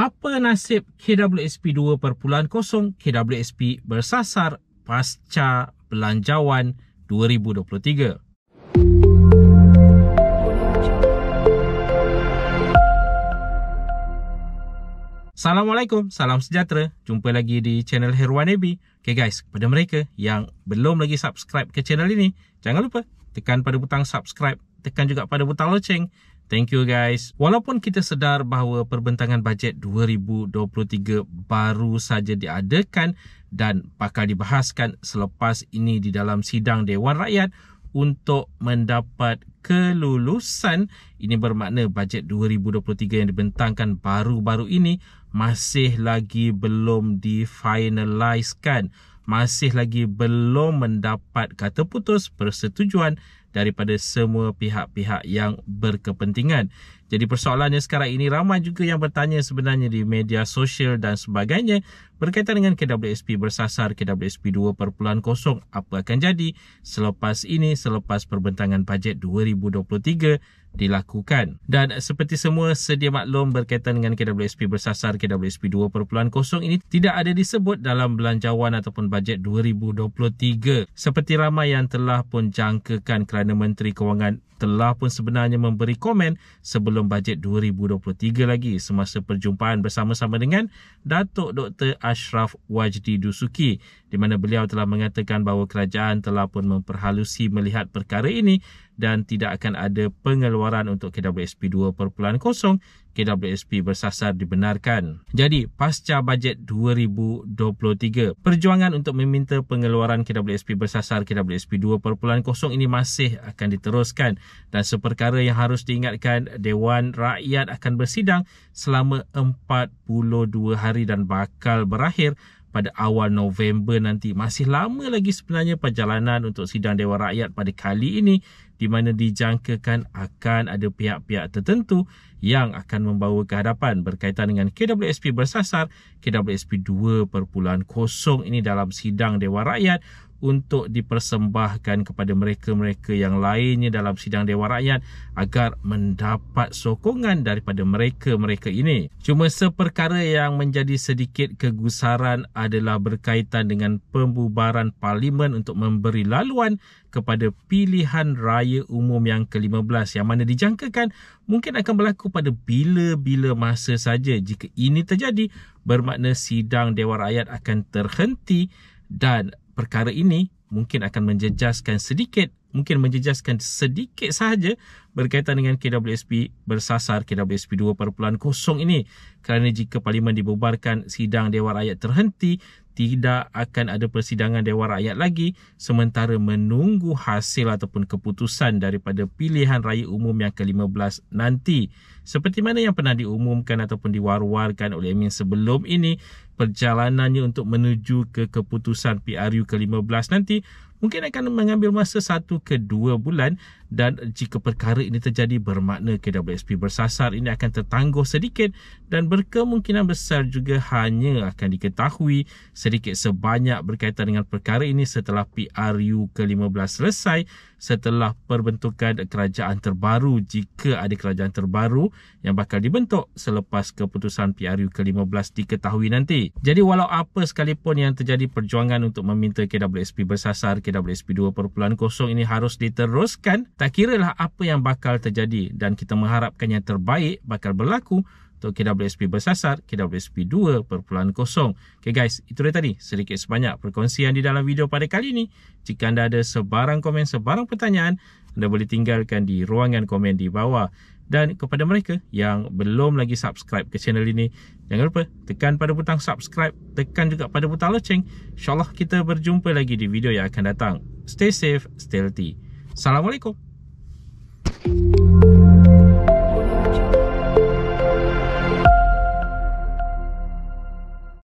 apa nasib KWSP 2.0 KWSP bersasar pasca belanjawan 2023. Assalamualaikum, salam sejahtera. Jumpa lagi di channel Herwan Ebi. Okay guys, kepada mereka yang belum lagi subscribe ke channel ini, jangan lupa tekan pada butang subscribe, tekan juga pada butang loceng Thank you guys. Walaupun kita sedar bahawa perbentangan bajet 2023 baru saja diadakan dan bakal dibahaskan selepas ini di dalam sidang Dewan Rakyat untuk mendapat kelulusan ini bermakna bajet 2023 yang dibentangkan baru-baru ini masih lagi belum difinaliskan, masih lagi belum mendapat kata putus persetujuan daripada semua pihak-pihak yang berkepentingan. Jadi persoalannya sekarang ini ramai juga yang bertanya sebenarnya di media sosial dan sebagainya berkaitan dengan KWSP bersasar KWSP 2.0 apa akan jadi selepas ini selepas perbentangan bajet 2023 dilakukan. Dan seperti semua sedia maklum berkaitan dengan KWSP bersasar KWSP 2.0 ini tidak ada disebut dalam belanjawan ataupun bajet 2023 seperti ramai yang telah pun jangkakan kerana Menteri Kewangan telah pun sebenarnya memberi komen sebelum bajet 2023 lagi semasa perjumpaan bersama-sama dengan Datuk Dr. Ashraf Wajdi Dusuki di mana beliau telah mengatakan bahawa kerajaan telah pun memperhalusi melihat perkara ini dan tidak akan ada pengeluaran untuk KWSP 2.0, KWSP bersasar dibenarkan. Jadi, pasca bajet 2023, perjuangan untuk meminta pengeluaran KWSP bersasar KWSP 2.0 ini masih akan diteruskan dan seperkara yang harus diingatkan, Dewan Rakyat akan bersidang selama 42 hari dan bakal berakhir pada awal November nanti. Masih lama lagi sebenarnya perjalanan untuk sidang Dewan Rakyat pada kali ini di mana dijangkakan akan ada pihak-pihak tertentu yang akan membawa ke hadapan berkaitan dengan KWSP bersasar KWSP 2.0 ini dalam sidang Dewan Rakyat untuk dipersembahkan kepada mereka-mereka yang lainnya dalam sidang Dewan Rakyat agar mendapat sokongan daripada mereka-mereka ini. Cuma seperkara yang menjadi sedikit kegusaran adalah berkaitan dengan pembubaran Parlimen untuk memberi laluan kepada pilihan raya umum yang ke-15 yang mana dijangkakan mungkin akan berlaku pada bila-bila masa saja jika ini terjadi bermakna sidang Dewan Rakyat akan terhenti dan perkara ini mungkin akan menjejaskan sedikit mungkin menjejaskan sedikit sahaja berkaitan dengan KWSP bersasar KWSP 2.0 ini kerana jika parlimen dibubarkan sidang Dewan Rakyat terhenti tidak akan ada persidangan Dewan Rakyat lagi sementara menunggu hasil ataupun keputusan daripada pilihan raya umum yang ke-15 nanti. Seperti mana yang pernah diumumkan ataupun diwar-warkan oleh Amin sebelum ini, perjalanannya untuk menuju ke keputusan PRU ke-15 nanti mungkin akan mengambil masa satu ke dua bulan dan jika perkara ini terjadi bermakna KWSP bersasar ini akan tertangguh sedikit dan berkemungkinan besar juga hanya akan diketahui sedikit sebanyak berkaitan dengan perkara ini setelah PRU ke-15 selesai setelah perbentukan kerajaan terbaru jika ada kerajaan terbaru yang bakal dibentuk selepas keputusan PRU ke-15 diketahui nanti. Jadi walau apa sekalipun yang terjadi perjuangan untuk meminta KWSP bersasar KWSP 2.0 ini harus diteruskan tak kira lah apa yang bakal terjadi dan kita mengharapkan yang terbaik bakal berlaku untuk KWSP bersasar KWSP 2.0. Okay guys, itu dia tadi sedikit sebanyak perkongsian di dalam video pada kali ini. Jika anda ada sebarang komen, sebarang pertanyaan, anda boleh tinggalkan di ruangan komen di bawah. Dan kepada mereka yang belum lagi subscribe ke channel ini, jangan lupa tekan pada butang subscribe, tekan juga pada butang loceng. InsyaAllah kita berjumpa lagi di video yang akan datang. Stay safe, stay healthy. Assalamualaikum. you.